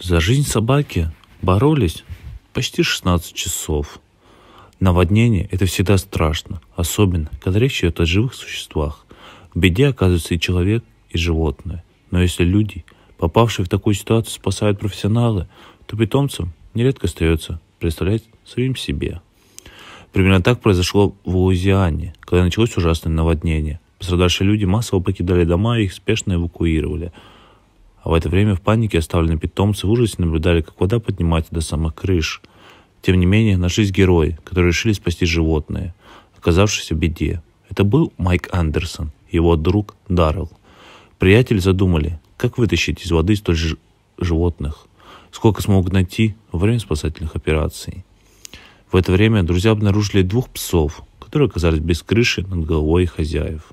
За жизнь собаки боролись почти 16 часов. Наводнение – это всегда страшно, особенно, когда речь идет о живых существах. В беде оказывается и человек, и животное. Но если люди, попавшие в такую ситуацию, спасают профессионалы, то питомцам нередко остается представлять самим себе. Примерно так произошло в Луизиане, когда началось ужасное наводнение. Пострадавшие люди массово покидали дома и их спешно эвакуировали – а в это время в панике оставленные питомцы в ужасе наблюдали, как вода поднимается до самых крыш. Тем не менее, нашлись герои, которые решили спасти животное, оказавшись в беде. Это был Майк Андерсон его друг Даррелл. Приятели задумали, как вытащить из воды столь же животных, сколько смогут найти во время спасательных операций. В это время друзья обнаружили двух псов, которые оказались без крыши над головой хозяев.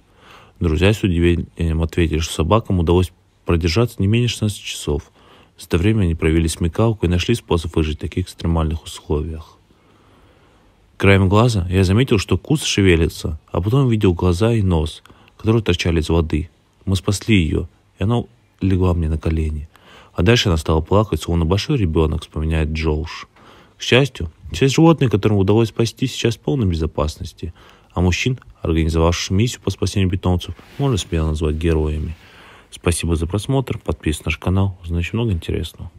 Друзья с удивлением ответили, что собакам удалось продержаться не менее 16 часов. За это время они провели смекалку и нашли способ выжить в таких экстремальных условиях. Краем глаза я заметил, что куст шевелится, а потом видел глаза и нос, которые торчали из воды. Мы спасли ее, и она легла мне на колени. А дальше она стала плакать, словно большой ребенок, вспоминает Джоуш. К счастью, все животные, которым удалось спасти, сейчас в полной безопасности, а мужчин, организовавших миссию по спасению питомцев, можно смело назвать героями – Спасибо за просмотр. Подписывайтесь на наш канал. Значит, много интересного.